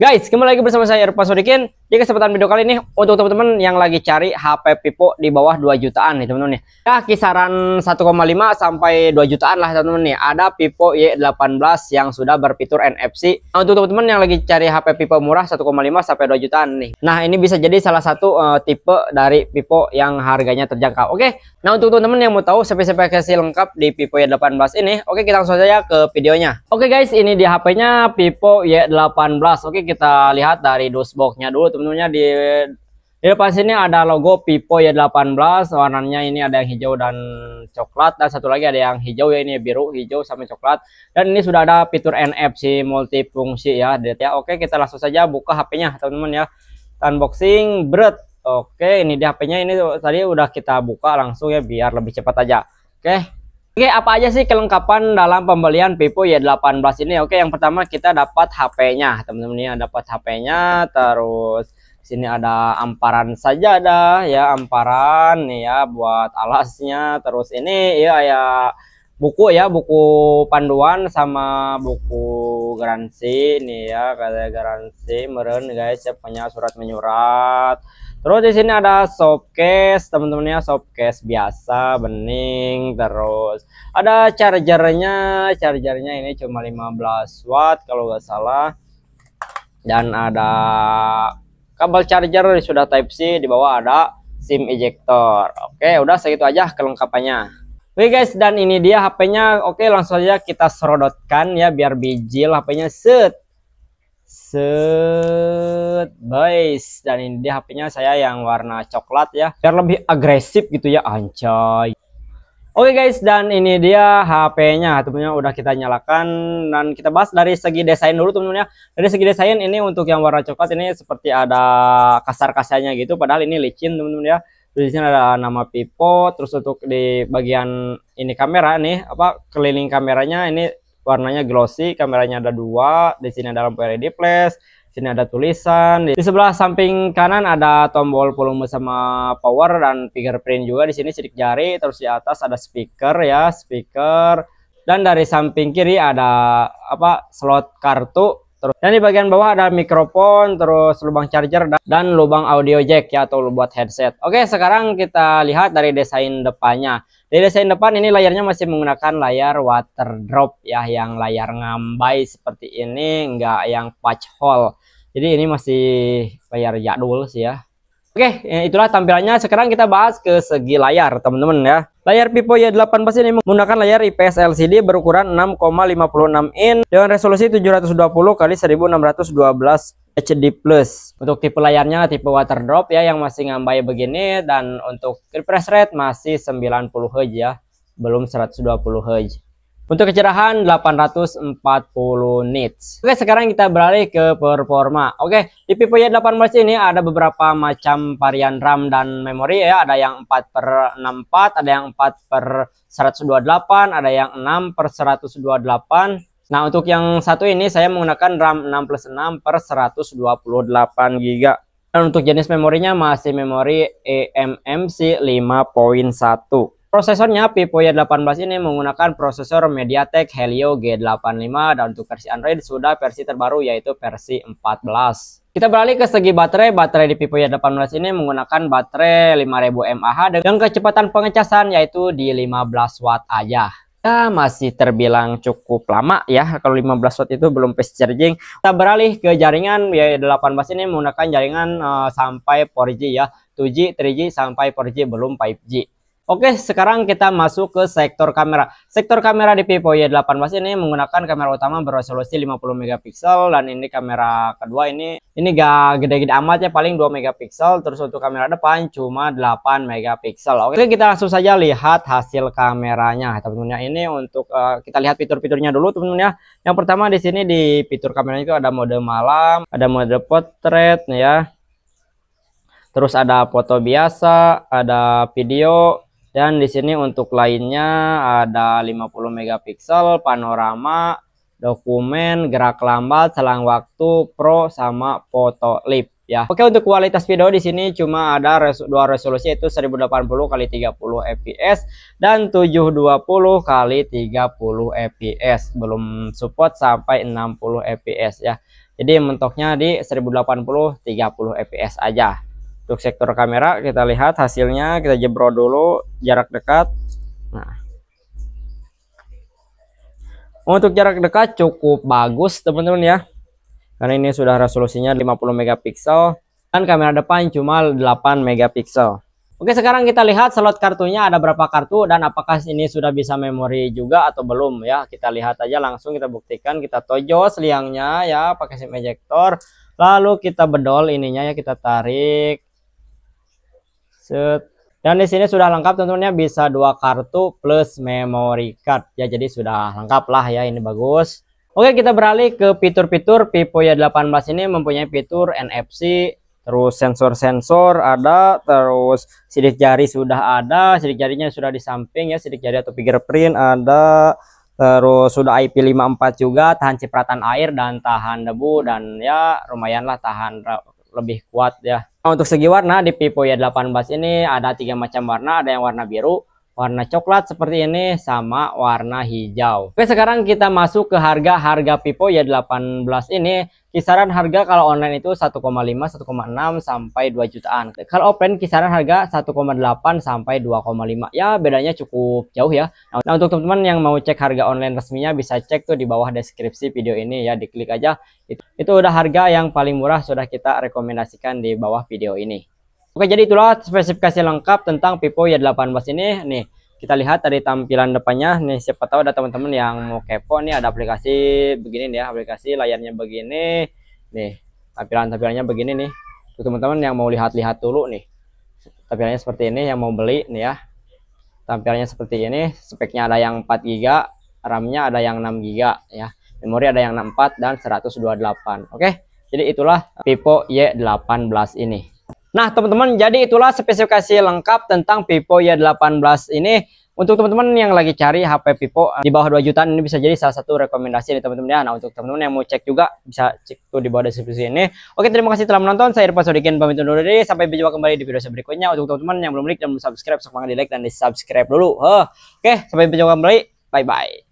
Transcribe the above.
Guys, kembali lagi bersama saya Irfan Sodikin. Di kesempatan video kali ini untuk teman-teman yang lagi cari HP Vivo di bawah 2 jutaan nih teman-teman nih. Nah, kisaran 1,5 sampai 2 jutaan lah teman-teman nih. Ada Vivo Y18 yang sudah berfitur NFC. Nah, untuk teman-teman yang lagi cari HP Vivo murah 1,5 sampai 2 jutaan nih. Nah, ini bisa jadi salah satu uh, tipe dari Vivo yang harganya terjangkau. Oke. Nah, untuk teman-teman yang mau tahu spesifikasi lengkap di Vivo Y18 ini, oke kita langsung saja ke videonya. Oke guys, ini di HP-nya Vivo Y18. Oke, kita lihat dari boxnya dulu temennya di di depan sini ada logo Pipo ya 18 warnanya ini ada yang hijau dan coklat dan satu lagi ada yang hijau ya ini biru hijau sama coklat dan ini sudah ada fitur NFC multifungsi ya ya oke kita langsung saja buka HP-nya teman-teman ya unboxing bread oke ini di HP-nya ini tadi udah kita buka langsung ya biar lebih cepat aja oke Oke, apa aja sih kelengkapan dalam pembelian Vivo Y18 ini? Oke, yang pertama kita dapat HP-nya, teman-teman ya, dapat HP-nya, terus sini ada amparan saja ada ya, amparan nih ya buat alasnya, terus ini ya ya buku ya, buku panduan sama buku garansi nih ya, kayak garansi meren guys, ya punya surat menyurat Terus di sini ada case teman-temannya case biasa, bening, terus ada chargernya, chargernya ini cuma 15 watt kalau nggak salah. Dan ada kabel charger sudah type C, di bawah ada SIM ejector. Oke, udah segitu aja kelengkapannya. Oke guys, dan ini dia HP-nya. Oke, langsung aja kita serodotkan ya biar bijil HP-nya set set boys, dan ini dia HP-nya saya yang warna coklat ya biar lebih agresif gitu ya anjay Oke okay guys, dan ini dia HP-nya. Tentunya udah kita nyalakan dan kita bahas dari segi desain dulu temennya Dari segi desain ini untuk yang warna coklat ini seperti ada kasar-kasarnya gitu padahal ini licin temen-temen ya. Di ada nama Pipo, terus untuk di bagian ini kamera nih apa keliling kameranya ini warnanya glossy kameranya ada dua di sini ada lampu LED flash sini ada tulisan di sebelah samping kanan ada tombol volume sama power dan fingerprint juga di sini sidik jari terus di atas ada speaker ya speaker dan dari samping kiri ada apa slot kartu Terus dan di bagian bawah ada mikrofon, terus lubang charger dan, dan lubang audio jack ya atau buat headset. Oke, sekarang kita lihat dari desain depannya. Di desain depan ini layarnya masih menggunakan layar water drop ya, yang layar ngambai seperti ini, enggak yang patch hole. Jadi ini masih layar jadul sih ya. Oke, ya, itulah tampilannya. Sekarang kita bahas ke segi layar, teman-teman ya. Layar Vivo y 8 Plus ini menggunakan layar IPS LCD berukuran 6,56 in dengan resolusi 720 kali 1612 HD+. Untuk tipe layarnya tipe waterdrop ya yang masih ngambai begini dan untuk refresh rate masih 90 Hz ya, belum 120 Hz. Untuk kecerahan 840 nits. Oke, sekarang kita beralih ke performa. Oke, di Vivo Y18 ini ada beberapa macam varian RAM dan memori ya. Ada yang 4 per 64, ada yang 4 per 128, ada yang 6 per 128. Nah, untuk yang satu ini saya menggunakan RAM 6 plus 6 per 128 GB. Dan untuk jenis memorinya masih memori eMMC 5.1. Prosesornya Vivo Y18 ini menggunakan prosesor MediaTek Helio G85 dan untuk versi Android sudah versi terbaru yaitu versi 14. Kita beralih ke segi baterai. Baterai di Vivo Y18 ini menggunakan baterai 5000 mAh dengan kecepatan pengecasan yaitu di 15 watt aja. Ya, masih terbilang cukup lama ya kalau 15 watt itu belum fast charging. Kita beralih ke jaringan Y18 ini menggunakan jaringan uh, sampai 4G ya. 2G, 3G sampai 4G belum 5G. Oke, sekarang kita masuk ke sektor kamera. Sektor kamera di Vivo Y8 Plus ini menggunakan kamera utama beresolusi 50 megapiksel dan ini kamera kedua ini ini gak gede-gede amat ya paling 2 megapiksel terus untuk kamera depan cuma 8 megapiksel. Oke, kita langsung saja lihat hasil kameranya. Teman-teman ini untuk uh, kita lihat fitur-fiturnya dulu teman-teman ya. Yang pertama di sini di fitur kamera itu ada mode malam, ada mode portrait ya. Terus ada foto biasa, ada video, dan di sini untuk lainnya ada 50 megapiksel, panorama, dokumen, gerak lambat, selang waktu, pro sama foto lip ya. Oke, untuk kualitas video di sini cuma ada dua resolusi yaitu 1080 kali 30 fps dan 720 kali 30 fps. Belum support sampai 60 fps ya. Jadi mentoknya di 1080 30 fps aja. Untuk sektor kamera kita lihat hasilnya kita jebol dulu jarak dekat. Nah. Untuk jarak dekat cukup bagus teman-teman ya. Karena ini sudah resolusinya 50 megapiksel dan kamera depan cuma 8 megapiksel. Oke, sekarang kita lihat slot kartunya ada berapa kartu dan apakah ini sudah bisa memori juga atau belum ya. Kita lihat aja langsung kita buktikan, kita tojos liangnya ya pakai SIM ejector. Lalu kita bedol ininya ya, kita tarik. Set. Dan di sini sudah lengkap tentunya bisa dua kartu plus memory card ya jadi sudah lengkap lah ya ini bagus. Oke kita beralih ke fitur-fitur Vivo Y18 ini mempunyai fitur NFC terus sensor-sensor ada terus sidik jari sudah ada sidik jarinya sudah di samping ya sidik jari atau fingerprint ada terus sudah IP54 juga tahan cipratan air dan tahan debu dan ya lumayanlah tahan lebih kuat ya untuk segi warna di y 18 ini ada tiga macam warna, ada yang warna biru, warna coklat seperti ini sama warna hijau. Oke, sekarang kita masuk ke harga-harga Pipo ya 18 ini. Kisaran harga kalau online itu 1,5, 1,6 sampai 2 jutaan. Kalau offline kisaran harga 1,8 sampai 2,5. Ya, bedanya cukup jauh ya. Nah, untuk teman-teman yang mau cek harga online resminya bisa cek tuh di bawah deskripsi video ini ya, diklik aja. Itu, itu udah harga yang paling murah sudah kita rekomendasikan di bawah video ini. Oke, jadi itulah spesifikasi lengkap tentang Vivo Y18 ini. Nih, kita lihat dari tampilan depannya. Nih, siapa tahu ada teman-teman yang mau kepo nih ada aplikasi begini nih ya, aplikasi layarnya begini. Nih, tampilan-tampilannya begini nih. Untuk teman-teman yang mau lihat-lihat dulu nih. Tampilannya seperti ini yang mau beli nih ya. Tampilannya seperti ini, speknya ada yang 4 GB, RAM-nya ada yang 6 GB ya. Memori ada yang 64 dan 128. Oke. Jadi itulah Vivo Y18 ini. Nah, teman-teman, jadi itulah spesifikasi lengkap tentang Vivo Y18 ini. Untuk teman-teman yang lagi cari HP Vivo eh, di bawah 2 jutaan ini bisa jadi salah satu rekomendasi nih teman-teman ya. Nah, untuk teman-teman yang mau cek juga bisa cek tuh di bawah deskripsi ini. Oke, terima kasih telah menonton. Saya Irfan Sodikin pamit undur diri. Sampai berjumpa kembali di video berikutnya. Untuk teman-teman yang belum like dan belum subscribe, semangat di like dan di subscribe dulu. Huh. Oke, sampai berjumpa kembali. Bye-bye.